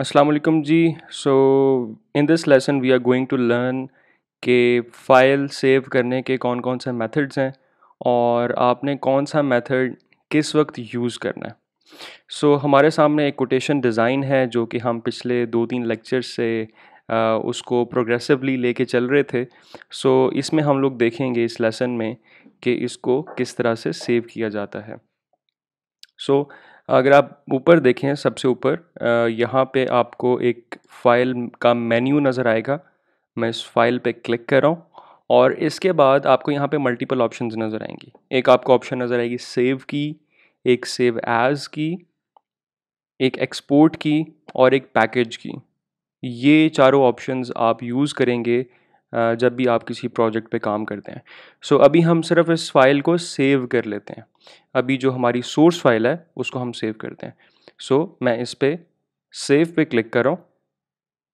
Assalamualaikum जी so in this lesson we are going to learn के file save करने के कौन कौन से मेथड्स हैं और आपने कौन सा मेथड किस वक्त यूज़ करना है सो so, हमारे सामने एक कोटेशन डिज़ाइन है जो कि हम पिछले दो तीन लेक्चर से आ, उसको प्रोग्रेसिवली लेके चल रहे थे सो so, इसमें हम लोग देखेंगे इस लेसन में कि इसको किस तरह से सेव किया जाता है सो so, अगर आप ऊपर देखें सबसे ऊपर यहाँ पे आपको एक फ़ाइल का मेन्यू नज़र आएगा मैं इस फाइल पे क्लिक कर रहा हूँ और इसके बाद आपको यहाँ पे मल्टीपल ऑप्शंस नज़र आएंगी एक आपको ऑप्शन नज़र आएगी सेव की एक सेव एज़ की एक एक्सपोर्ट की और एक पैकेज की ये चारों ऑप्शंस आप यूज़ करेंगे जब भी आप किसी प्रोजेक्ट पे काम करते हैं सो so, अभी हम सिर्फ इस फाइल को सेव कर लेते हैं अभी जो हमारी सोर्स फाइल है उसको हम सेव करते हैं सो so, मैं इस पर सेव पे क्लिक कर रहा हूँ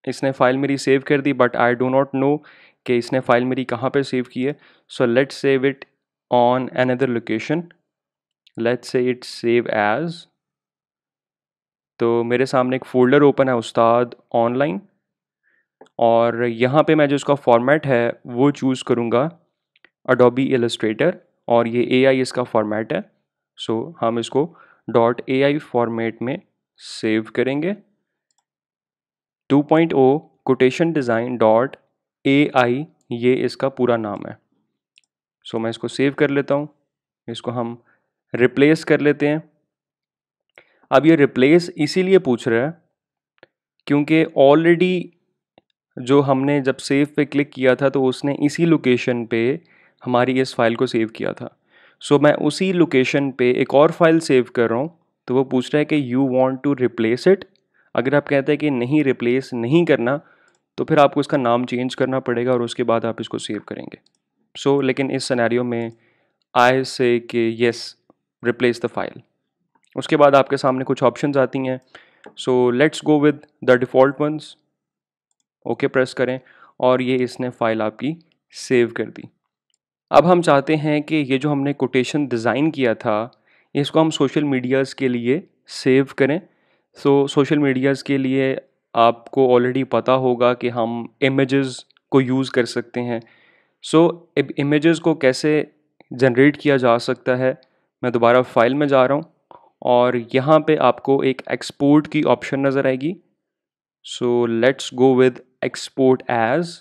इसने फाइल मेरी सेव कर दी but I do not know कि इसने फाइल मेरी कहाँ पे सेव की है so let save it on another location let say it save as तो मेरे सामने एक फ़ोल्डर ओपन है उस्ताद ऑनलाइन और यहाँ पे मैं जो इसका फॉर्मेट है वो चूज़ करूँगा अडोबी एलस्ट्रेटर और ये ए इसका फॉर्मेट है सो so, हम इसको डॉट ए फॉर्मेट में सेव करेंगे 2.0 point O quotation design dot A I ये इसका पूरा नाम है सो so, मैं इसको सेव कर लेता हूँ इसको हम रिप्लेस कर लेते हैं अब ये रिप्लेस इसीलिए पूछ रहा है क्योंकि ऑलरेडी जो हमने जब सेव पे क्लिक किया था तो उसने इसी लोकेशन पे हमारी इस फाइल को सेव किया था सो so, मैं उसी लोकेशन पे एक और फाइल सेव कर रहा हूँ तो वो पूछ रहा है कि you want to replace it अगर आप कहते हैं कि नहीं रिप्लेस नहीं करना तो फिर आपको इसका नाम चेंज करना पड़ेगा और उसके बाद आप इसको सेव करेंगे सो so, लेकिन इस सनारी में आई से कि येस रिप्लेस द फाइल उसके बाद आपके सामने कुछ ऑप्शंस आती हैं so let's go with the default once okay press करें और ये इसने फाइल आपकी सेव कर दी अब हम चाहते हैं कि ये जो हमने कोटेशन डिज़ाइन किया था इसको हम सोशल मीडियाज़ के लिए सेव करें सो सोशल मीडियाज़ के लिए आपको ऑलरेडी पता होगा कि हम इमेजेस को यूज़ कर सकते हैं सो so, इमेजेस को कैसे जनरेट किया जा सकता है मैं दोबारा फाइल में जा रहा हूँ और यहाँ पे आपको एक एक्सपोर्ट की ऑप्शन नज़र आएगी so let's go with export as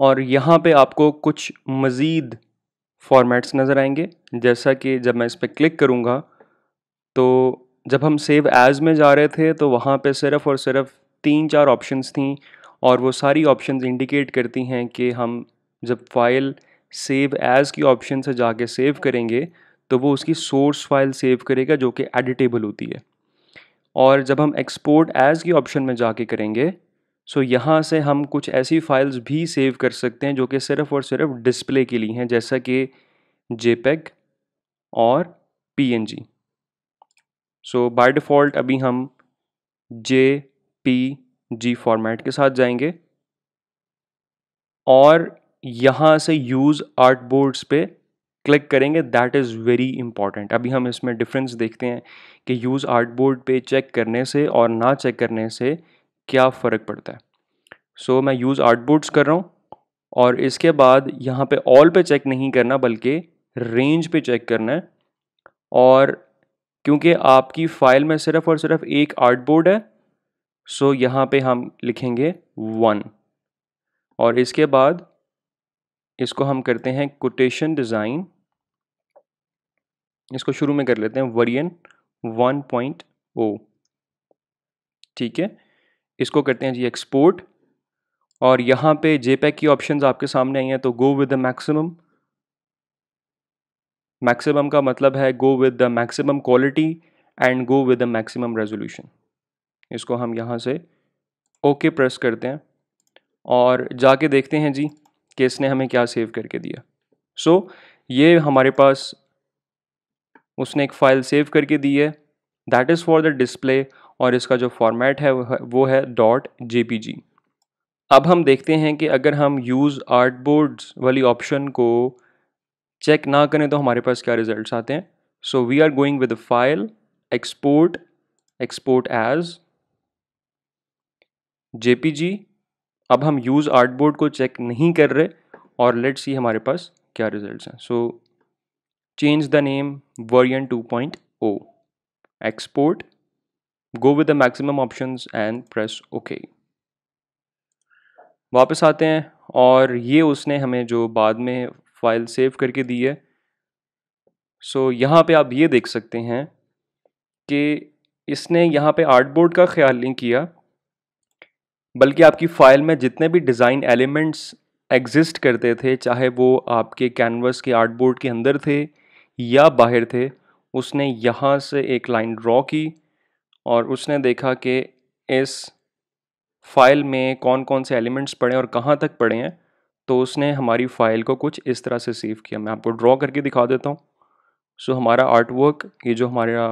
और यहाँ पे आपको कुछ मज़ीद फॉर्मेट्स नज़र आएंगे जैसा कि जब मैं इस पर क्लिक करूँगा तो जब हम सेव एज़ में जा रहे थे तो वहाँ पे सिर्फ़ और सिर्फ तीन चार ऑप्शंस थी और वो सारी ऑप्शंस इंडिकेट करती हैं कि हम जब फाइल सेव एज़ की ऑप्शन से जाके सेव करेंगे तो वो उसकी सोर्स फाइल सेव करेगा जो कि एडिटेबल होती है और जब हम एक्सपोर्ट एज़ की ऑप्शन में जाके करेंगे सो यहाँ से हम कुछ ऐसी फ़ाइल्स भी सेव कर सकते हैं जो कि सिर्फ़ और सिर्फ डिस्प्ले के लिए हैं जैसा कि जे और जी सो बाय डिफ़ॉल्ट अभी हम जे पी जी फॉर्मेट के साथ जाएंगे और यहाँ से यूज़ आर्ट बोर्ड्स पे क्लिक करेंगे दैट इज़ वेरी इंपॉर्टेंट अभी हम इसमें डिफरेंस देखते हैं कि यूज़ आर्ट बोर्ड पर चेक करने से और ना चेक करने से क्या फ़र्क पड़ता है सो so, मैं यूज़ आर्ट बोर्ड्स कर रहा हूँ और इसके बाद यहाँ पे ऑल पे चेक नहीं करना बल्कि रेंज पे चेक करना है और क्योंकि आपकी फ़ाइल में सिर्फ और सिर्फ एक आर्ट बोर्ड है सो so यहाँ पे हम लिखेंगे वन और इसके बाद इसको हम करते हैं कोटेशन डिज़ाइन इसको शुरू में कर लेते हैं वरियन वन पॉइंट ओ ठीक है इसको करते हैं जी एक्सपोर्ट और यहाँ पे जेपैक की ऑप्शंस आपके सामने आई हैं तो go with the maximum maximum का मतलब है go with the maximum quality and go with the maximum resolution इसको हम यहाँ से ओके okay प्रेस करते हैं और जाके देखते हैं जी कि इसने हमें क्या सेव करके दिया सो so, ये हमारे पास उसने एक फ़ाइल सेव करके दी है that is for the display और इसका जो फॉर्मेट है वो है डॉट जे अब हम देखते हैं कि अगर हम यूज़ आर्ट बोर्ड्स वाली ऑप्शन को चेक ना करें तो हमारे पास क्या रिजल्ट्स आते हैं so we are going with file export export as J अब हम यूज़ आर्टबोर्ड को चेक नहीं कर रहे और लेट्स सी हमारे पास क्या रिजल्ट्स हैं so change the name point 2.0 export go with the maximum option and press okay वापस आते हैं और ये उसने हमें जो बाद में फाइल सेव करके दी है सो so, यहाँ पे आप ये देख सकते हैं कि इसने यहाँ पे आर्टबोर्ड का ख्याल नहीं किया बल्कि आपकी फ़ाइल में जितने भी डिज़ाइन एलिमेंट्स एग्जिस्ट करते थे चाहे वो आपके कैनवस के आर्टबोर्ड के अंदर थे या बाहर थे उसने यहाँ से एक लाइन ड्रॉ की और उसने देखा कि इस फाइल में कौन कौन से एलिमेंट्स पड़े और कहाँ तक पड़े हैं तो उसने हमारी फ़ाइल को कुछ इस तरह से सेव किया मैं आपको ड्रॉ करके दिखा देता हूँ सो हमारा आर्ट वर्क ये जो हमारा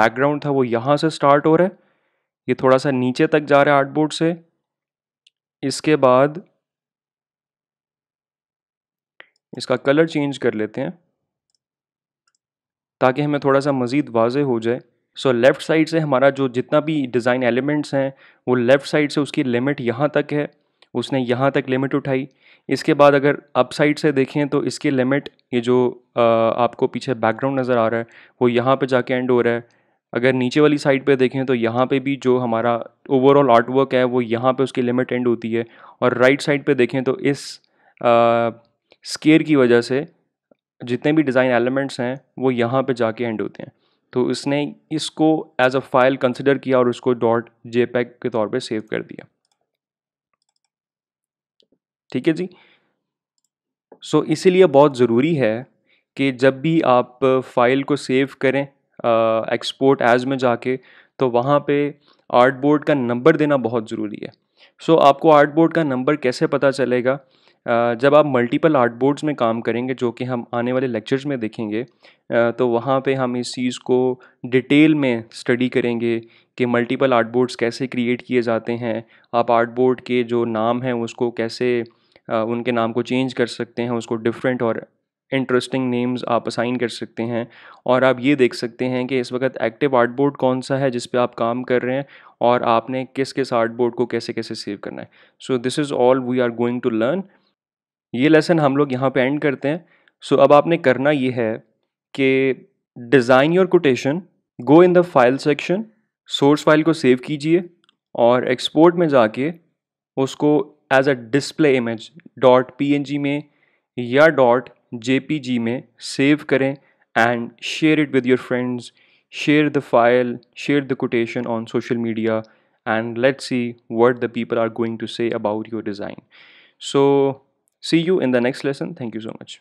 बैकग्राउंड था वो यहाँ से स्टार्ट हो रहा है ये थोड़ा सा नीचे तक जा रहा है आर्टबोर्ड से इसके बाद इसका कलर चेंज कर लेते हैं ताकि हमें थोड़ा सा मज़ीद वाज हो जाए सो लेफ़्ट साइड से हमारा जो जितना भी डिज़ाइन एलिमेंट्स हैं वो लेफ़्ट साइड से उसकी लिमिट यहाँ तक है उसने यहाँ तक लिमिट उठाई इसके बाद अगर अप साइड से देखें तो इसकी लिमिट ये जो आ, आपको पीछे बैकग्राउंड नज़र आ रहा है वो यहाँ पे जाके एंड हो रहा है अगर नीचे वाली साइड पे देखें तो यहाँ पे भी जो हमारा ओवरऑल आर्ट वर्क है वो यहाँ पे उसकी लिमिट एंड होती है और राइट साइड पे देखें तो इस स्केयर की वजह से जितने भी डिज़ाइन एलिमेंट्स हैं वो यहाँ पे जाके एंड होते हैं तो इसने इसको एज अ फाइल कंसिडर किया और उसको डॉट जे के तौर पर सेव कर दिया ठीक है जी सो so, इसीलिए बहुत ज़रूरी है कि जब भी आप फाइल को सेव करें एक्सपोर्ट एज में जाके तो वहाँ पे आर्ट बोर्ड का नंबर देना बहुत ज़रूरी है सो so, आपको आर्ट बोर्ड का नंबर कैसे पता चलेगा जब आप मल्टीपल आर्ट बोर्ड्स में काम करेंगे जो कि हम आने वाले लेक्चर्स में देखेंगे तो वहाँ पे हम इस चीज़ को डिटेल में स्टडी करेंगे कि मल्टीपल आर्ट बोर्ड्स कैसे क्रिएट किए जाते हैं आप आर्ट बोर्ड के जो नाम हैं उसको कैसे उनके नाम को चेंज कर सकते हैं उसको डिफरेंट और इंटरेस्टिंग नेम्स आप असाइन कर सकते हैं और आप ये देख सकते हैं कि इस वक्त एक्टिव आर्ट बोर्ड कौन सा है जिस पर आप काम कर रहे हैं और आपने किस किस आर्ट बोर्ड को कैसे कैसे सेव करना है so this is all we are going to learn ये लेसन हम लोग यहाँ पर एंड करते हैं सो so, अब आपने करना ये है कि design your quotation go in the file section source file को सेव कीजिए और एक्सपोर्ट में जाके उसको as a display image dot P में या डॉट जे पी जी में सेव करें and share it with your friends share the file share the quotation on social media and let see what the people are going to say about your design so see you in the next lesson thank you so much